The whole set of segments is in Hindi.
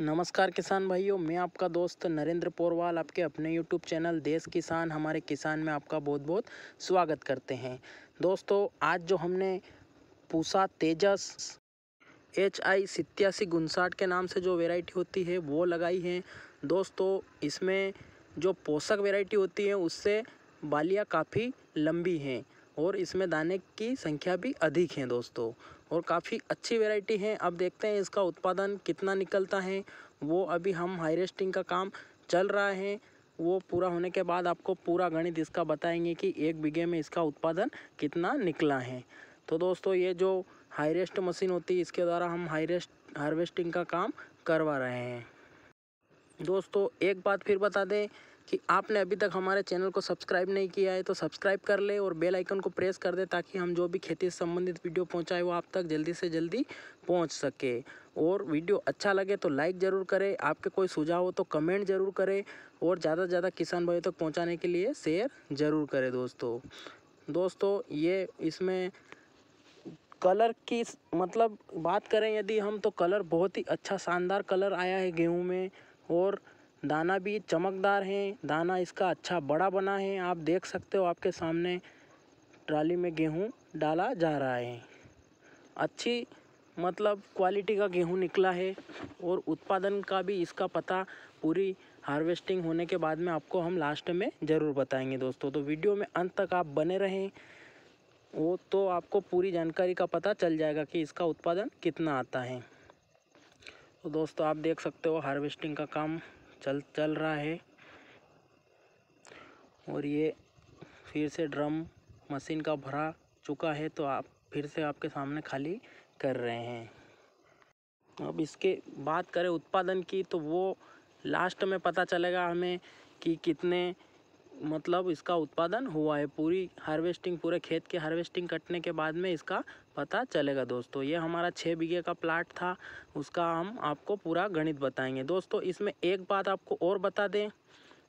नमस्कार किसान भाइयों मैं आपका दोस्त नरेंद्र पोरवाल आपके अपने यूट्यूब चैनल देश किसान हमारे किसान में आपका बहुत बहुत स्वागत करते हैं दोस्तों आज जो हमने पूसा तेजस एच आई सितयासी गुनसाठ के नाम से जो वेराइटी होती है वो लगाई है दोस्तों इसमें जो पोषक वेराइटी होती है उससे बालियाँ काफ़ी लंबी हैं और इसमें दाने की संख्या भी अधिक है दोस्तों और काफ़ी अच्छी वेराइटी है अब देखते हैं इसका उत्पादन कितना निकलता है वो अभी हम हाइरेस्टिंग का काम चल रहा है वो पूरा होने के बाद आपको पूरा गणित इसका बताएंगे कि एक बीघे में इसका उत्पादन कितना निकला है तो दोस्तों ये जो हाईरेस्ट मशीन होती है इसके द्वारा हम हाईरेस्ट हार्वेस्टिंग का काम करवा रहे हैं दोस्तों एक बात फिर बता दें कि आपने अभी तक हमारे चैनल को सब्सक्राइब नहीं किया है तो सब्सक्राइब कर ले और बेल आइकन को प्रेस कर दे ताकि हम जो भी खेती से संबंधित वीडियो पहुंचाए वो आप तक जल्दी से जल्दी पहुंच सके और वीडियो अच्छा लगे तो लाइक ज़रूर करें आपके कोई सुझाव हो तो कमेंट ज़रूर करें और ज़्यादा से ज़्यादा किसान भाई तक तो पहुँचाने के लिए शेयर ज़रूर करें दोस्तों दोस्तों ये इसमें कलर की मतलब बात करें यदि हम तो कलर बहुत ही अच्छा शानदार कलर आया है गेहूँ में और दाना भी चमकदार है दाना इसका अच्छा बड़ा बना है आप देख सकते हो आपके सामने ट्राली में गेहूं डाला जा रहा है अच्छी मतलब क्वालिटी का गेहूं निकला है और उत्पादन का भी इसका पता पूरी हार्वेस्टिंग होने के बाद में आपको हम लास्ट में ज़रूर बताएंगे दोस्तों तो वीडियो में अंत तक आप बने रहें वो तो आपको पूरी जानकारी का पता चल जाएगा कि इसका उत्पादन कितना आता है तो दोस्तों आप देख सकते हो हार्वेस्टिंग का काम चल चल रहा है और ये फिर से ड्रम मशीन का भरा चुका है तो आप फिर से आपके सामने खाली कर रहे हैं अब इसके बात करें उत्पादन की तो वो लास्ट में पता चलेगा हमें कि कितने मतलब इसका उत्पादन हुआ है पूरी हार्वेस्टिंग पूरे खेत के हार्वेस्टिंग कटने के बाद में इसका पता चलेगा दोस्तों ये हमारा छः बीघे का प्लाट था उसका हम आपको पूरा गणित बताएंगे दोस्तों इसमें एक बात आपको और बता दें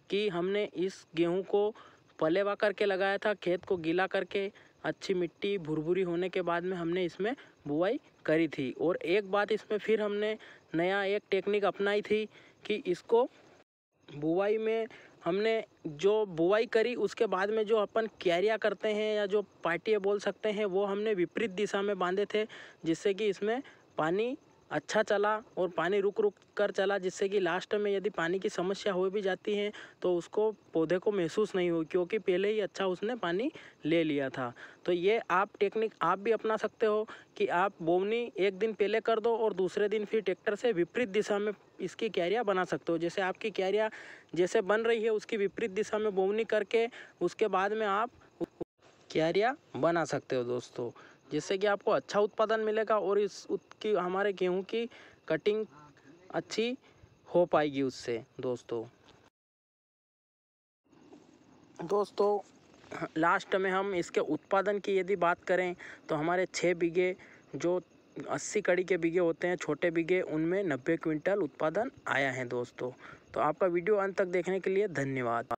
कि हमने इस गेहूँ को पलेवा करके लगाया था खेत को गीला करके अच्छी मिट्टी भुरभुरी होने के बाद में हमने इसमें बुआई करी थी और एक बात इसमें फिर हमने नया एक टेक्निक अपनाई थी कि इसको बुआई में हमने जो बुआई करी उसके बाद में जो अपन कैरिया करते हैं या जो पार्टियाँ बोल सकते हैं वो हमने विपरीत दिशा में बांधे थे जिससे कि इसमें पानी अच्छा चला और पानी रुक रुक कर चला जिससे कि लास्ट में यदि पानी की समस्या हो भी जाती है तो उसको पौधे को महसूस नहीं हो क्योंकि पहले ही अच्छा उसने पानी ले लिया था तो ये आप टेक्निक आप भी अपना सकते हो कि आप बोवनी एक दिन पहले कर दो और दूसरे दिन फिर ट्रैक्टर से विपरीत दिशा में इसकी कैरिया बना सकते हो जैसे आपकी कैरिया जैसे बन रही है उसकी विपरीत दिशा में बोवनी करके उसके बाद में आप कैरिया बना सकते हो दोस्तों जिससे कि आपको अच्छा उत्पादन मिलेगा और इस की हमारे गेहूँ की कटिंग अच्छी हो पाएगी उससे दोस्तों दोस्तों लास्ट में हम इसके उत्पादन की यदि बात करें तो हमारे छः बीघे जो अस्सी कड़ी के बीघे होते हैं छोटे बीघे उनमें नब्बे क्विंटल उत्पादन आया है दोस्तों तो आपका वीडियो अंत तक देखने के लिए धन्यवाद